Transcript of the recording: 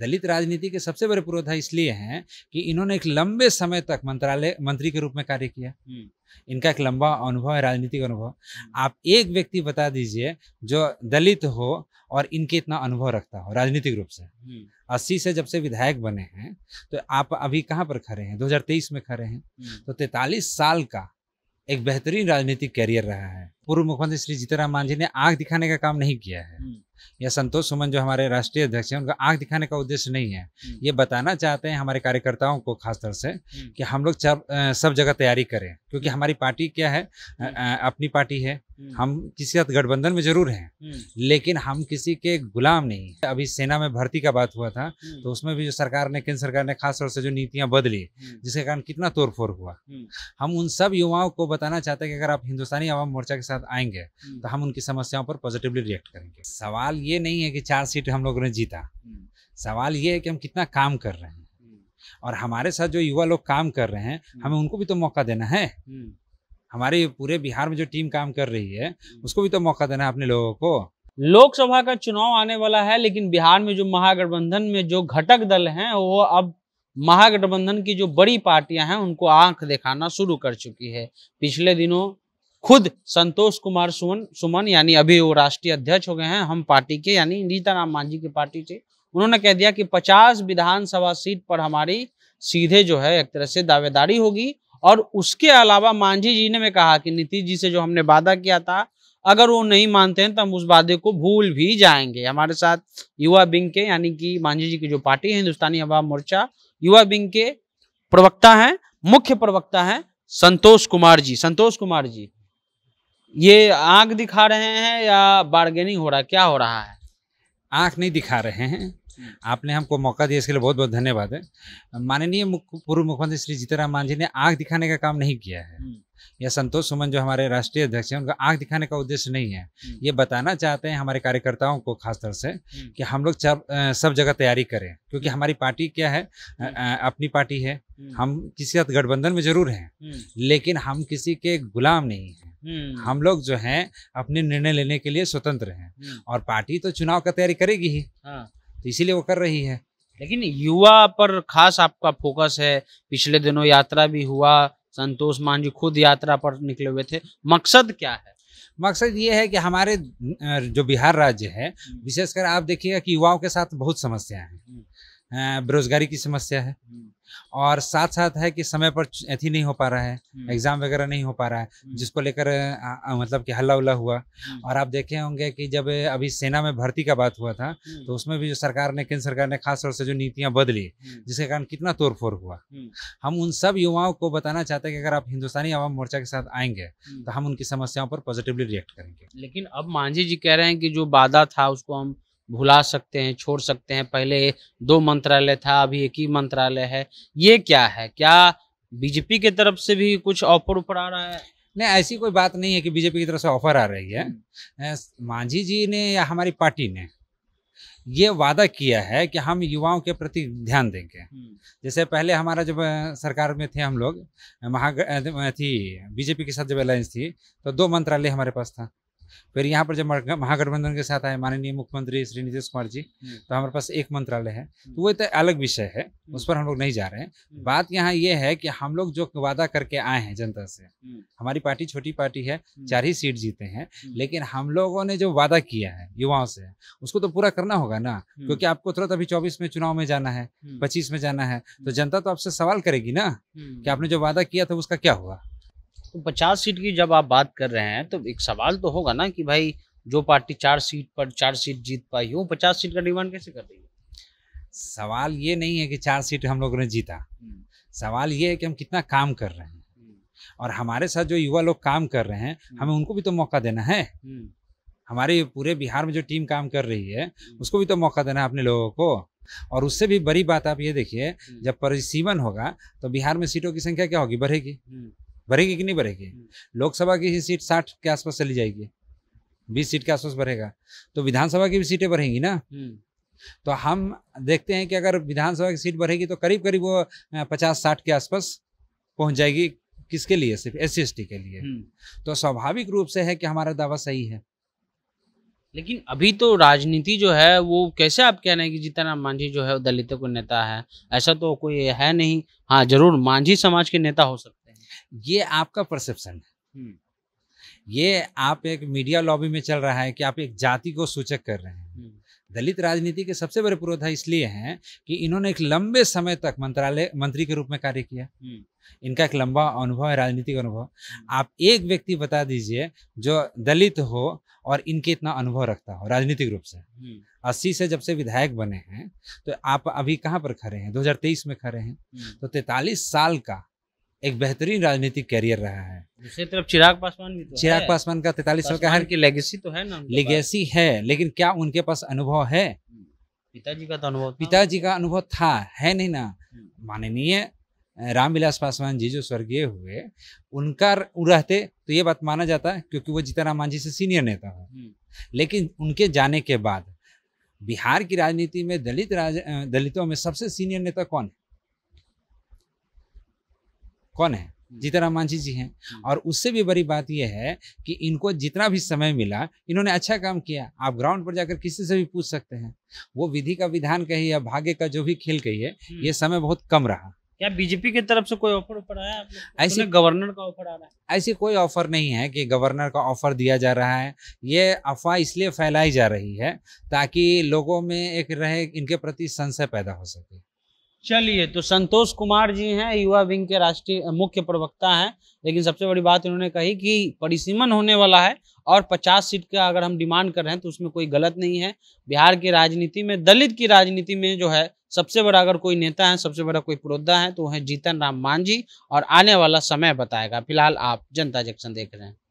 दलित राजनीति के सबसे बड़े पुरोधा इसलिए हैं कि इन्होंने एक लंबे समय तक मंत्रालय मंत्री के रूप में कार्य किया हम्म। इनका एक लंबा अनुभव है राजनीतिक अनुभव हम्म। आप एक व्यक्ति बता दीजिए जो दलित हो और इनके इतना अनुभव रखता हो राजनीतिक रूप से हम्म। अस्सी से जब से विधायक बने हैं तो आप अभी कहाँ पर खड़े हैं दो में खड़े हैं तो तैतालीस साल का एक बेहतरीन राजनीतिक कैरियर रहा है पूर्व मुख्यमंत्री श्री जीतराम मांझी ने आग दिखाने का काम नहीं किया है या संतोष सुमन जो हमारे राष्ट्रीय अध्यक्ष हैं उनका आंख दिखाने का उद्देश्य नहीं है हम्म। ये बताना चाहते हैं हमारे कार्यकर्ताओं को खासतौर से हम्म। कि हम लोग सब जगह तैयारी करें क्योंकि हम्म। हमारी पार्टी क्या है अपनी पार्टी है हम किसी साथ गठबंधन में जरूर हैं लेकिन हम किसी के गुलाम नहीं अभी सेना में भर्ती का बात हुआ था तो उसमें भी जो सरकार ने केंद्र सरकार ने खासतौर से जो नीतियां बदली जिसके कारण कितना तोड़फोड़ हुआ हम उन सब युवाओं को बताना चाहते हैं कि अगर आप हिंदुस्तानी आवाम मोर्चा के साथ आएंगे तो हम उनकी समस्याओं पर पॉजिटिवली रिएक्ट करेंगे सवाल सवाल ये नहीं है कि चार सीट हम लोगों ने जीता हम्म। सवाल ये है कि हम कितना काम कर रहे हैं हम्म। और हमारे साथ जो युवा लोग काम कर रहे हैं हम्म। हमें उनको भी तो मौका देना है हमारे पूरे बिहार में जो टीम काम कर रही है उसको भी तो मौका देना है अपने लोगों को लोकसभा का चुनाव आने वाला है लेकिन बिहार में जो महागठबंधन में जो घटक दल हैं वो अब महागठबंधन की जो बड़ी पार्टियां हैं उनको आंख दिखाना शुरू कर चुकी है पिछले दिनों खुद संतोष कुमार सुमन सुमन यानी अभी वो राष्ट्रीय अध्यक्ष हो गए हैं हम पार्टी के यानी नीताराम मांझी की पार्टी से उन्होंने कह दिया कि 50 विधानसभा सीट पर हमारी सीधे जो है एक तरह से दावेदारी होगी और उसके अलावा मांझी जी ने कहा कि नीतीश जी से जो हमने वादा किया था अगर वो नहीं मानते हैं तो हम उस वादे को भूल भी जाएंगे हमारे साथ युवा बिंग के यानी कि मांझी जी की जो पार्टी है हिंदुस्तानी अवाम मोर्चा युवा बिंग के प्रवक्ता हैं मुख्य प्रवक्ता हैं संतोष कुमार जी संतोष कुमार जी ये आंख दिखा रहे हैं या बार्गेनिंग हो रहा है क्या हो रहा है आंख नहीं दिखा रहे हैं आपने हमको मौका दिया इसके लिए बहुत बहुत धन्यवाद है माननीय पूर्व मुख्यमंत्री श्री जीतराम मांझी ने आंख दिखाने का काम नहीं किया है हम्म। या संतोष सुमन जो हमारे राष्ट्रीय अध्यक्ष हैं उनका आंख दिखाने का उद्देश्य नहीं है हम्म। ये बताना चाहते हैं हमारे कार्यकर्ताओं को खासतौर से हम्म। कि हम लोग सब जगह तैयारी करें क्योंकि हमारी पार्टी क्या है अपनी पार्टी है हम किसी साथ गठबंधन में जरूर हैं लेकिन हम किसी के गुलाम नहीं हैं हम्म। हम लोग जो हैं अपने निर्णय लेने के लिए स्वतंत्र हैं हम्म। और पार्टी तो चुनाव का तैयारी करेगी ही हाँ। तो इसीलिए वो कर रही है लेकिन युवा पर खास आपका फोकस है पिछले दिनों यात्रा भी हुआ संतोष मान जी खुद यात्रा पर निकले हुए थे मकसद क्या है मकसद ये है कि हमारे जो बिहार राज्य है हम्म। विशेषकर आप देखिएगा कि युवाओं के साथ बहुत समस्या है बेरोजगारी की समस्या है हम्म। और साथ साथ है कि समय पर अथी नहीं हो पा रहा है हम्म। एग्जाम वगैरह नहीं हो पा रहा है हम्म। जिसको लेकर मतलब कि हल्ला उल्ला हुआ और आप देखे होंगे कि जब अभी सेना में भर्ती का बात हुआ था तो उसमें भी जो सरकार ने केंद्र सरकार ने खास तौर से जो नीतियां बदली जिसके कारण कितना तोड़फोड़ हुआ हम उन सब युवाओं को बताना चाहते हैं कि अगर आप हिंदुस्तानी आवाम मोर्चा के साथ आएंगे तो हम उनकी समस्याओं पर पॉजिटिवली रिएक्ट करेंगे लेकिन अब मांझी जी कह रहे हैं कि जो वादा था उसको हम भुला सकते हैं छोड़ सकते हैं पहले दो मंत्रालय था अभी एक ही मंत्रालय है ये क्या है क्या बीजेपी के तरफ से भी कुछ ऑफर ऊपर आ रहा है नहीं ऐसी कोई बात नहीं है कि बीजेपी की तरफ से ऑफर आ रही है हम्म। मांझी जी ने या हमारी पार्टी ने ये वादा किया है कि हम युवाओं के प्रति ध्यान देंगे हम्म। जैसे पहले हमारा जब सरकार में थे हम लोग महा थी बीजेपी के साथ जब अलायंस थी तो दो मंत्रालय हमारे पास था फिर यहाँ पर जब महागठबंधन के साथ आए माननीय मुख्यमंत्री श्री नीतीश कुमार जी हम्म। तो हमारे पास एक मंत्रालय है हम्म। तो वो तो अलग विषय है उस पर हम लोग नहीं जा रहे हैं हम्म। बात यहाँ ये है कि हम लोग जो वादा करके आए हैं जनता से हमारी पार्टी छोटी पार्टी है चार ही सीट जीते हैं लेकिन हम लोगों ने जो वादा किया है युवाओं से उसको तो पूरा करना होगा ना क्योंकि आपको तुरंत अभी चौबीस में चुनाव में जाना है पच्चीस में जाना है तो जनता तो आपसे सवाल करेगी ना कि आपने जो वादा किया था उसका क्या हुआ तो पचास सीट की जब आप बात कर रहे हैं तो एक सवाल तो होगा ना कि भाई जो पार्टी चार सीट पर चार सीट जीत पाई वो पचास सीट का डिमांड कैसे कर रही है सवाल ये नहीं है कि चार सीट हम लोगों ने जीता हम्म। सवाल ये है कि हम कितना काम कर रहे हैं हम्म। और हमारे साथ जो युवा लोग काम कर रहे हैं हम्म। हमें उनको भी तो मौका देना है हमारे पूरे बिहार में जो टीम काम कर रही है उसको भी तो मौका देना है अपने लोगों को और उससे भी बड़ी बात आप ये देखिए जब परिसीमन होगा तो बिहार में सीटों की संख्या क्या होगी बढ़ेगी भरेगी कि नहीं भरेगी हम्म। लोकसभा की ही सीट साठ के आसपास चली जाएगी बीस सीट के आसपास भरेगा तो विधानसभा की भी सीटें बढ़ेंगी ना हम्म। तो हम देखते हैं कि अगर विधानसभा की सीट बढ़ेगी तो करीब करीब वो पचास साठ के आसपास पहुंच जाएगी किसके लिए सिर्फ एस सी के लिए हम्म। तो स्वाभाविक रूप से है कि हमारा दावा सही है लेकिन अभी तो राजनीति जो है वो कैसे आप कह रहे हैं कि जीतनराम मांझी जो है दलितों को नेता है ऐसा तो कोई है नहीं हाँ जरूर मांझी समाज के नेता हो सकते ये आपका परसेप्शन है हम्म। ये आप एक मीडिया लॉबी में चल रहा है कि आप एक जाति को सूचक कर रहे हैं हम्म। दलित राजनीति के सबसे बड़े पुरोधा इसलिए हैं कि इन्होंने एक लंबे समय तक मंत्रालय मंत्री के रूप में कार्य किया हम्म। इनका एक लंबा अनुभव है राजनीतिक अनुभव आप एक व्यक्ति बता दीजिए जो दलित हो और इनके इतना अनुभव रखता हो राजनीतिक रूप से अस्सी से जब से विधायक बने हैं तो आप अभी कहाँ पर खड़े हैं 2023 में खड़े हैं तो तैतालीस साल का एक बेहतरीन राजनीतिक कैरियर रहा है दूसरी तरफ चिराग पासवान भी तो चिराग पासवान का तैतालीस साल का है की लेगेसी तो है ना लेगेसी है लेकिन क्या उनके पास अनुभव है पिताजी का तो अनुभव पिताजी का अनुभव था है नहीं ना हम्म। माननीय रामविलास पासवान जी जो स्वर्गीय हुए उनका रहते तो ये बात माना जाता है क्योंकि वो जीताराम मांझी से सीनियर नेता है हम्म। लेकिन उनके जाने के बाद बिहार की राजनीति में दलित राज दलितों में सबसे सीनियर नेता कौन है कौन है हम्म। जीतन मांझी जी हैं हम्म। और उससे भी बड़ी बात यह है कि इनको जितना भी समय मिला इन्होंने अच्छा काम किया आप ग्राउंड पर जाकर किसी से भी पूछ सकते हैं वो विधि का विधान कही या भाग्य का जो भी खेल कही है हम्म। ये समय बहुत कम रहा क्या बीजेपी की तरफ से कोई ऑफर ऑफर आया ऐसे गवर्नर का ऑफर आ रहा है ऐसी कोई ऑफर नहीं है कि गवर्नर का ऑफर दिया जा रहा है ये अफवाह इसलिए फैलाई जा रही है ताकि लोगों में एक रहे इनके प्रति संशय पैदा हो सके चलिए तो संतोष कुमार जी हैं युवा विंग के राष्ट्रीय मुख्य प्रवक्ता हैं लेकिन सबसे बड़ी बात इन्होंने कही कि परिसीमन होने वाला है और 50 सीट का अगर हम डिमांड कर रहे हैं तो उसमें कोई गलत नहीं है बिहार की राजनीति में दलित की राजनीति में जो है सबसे बड़ा अगर कोई नेता है सबसे बड़ा कोई प्रोद्धा है तो वह जीतन राम मांझी और आने वाला समय बताएगा फिलहाल आप जनता जंक्शन देख रहे हैं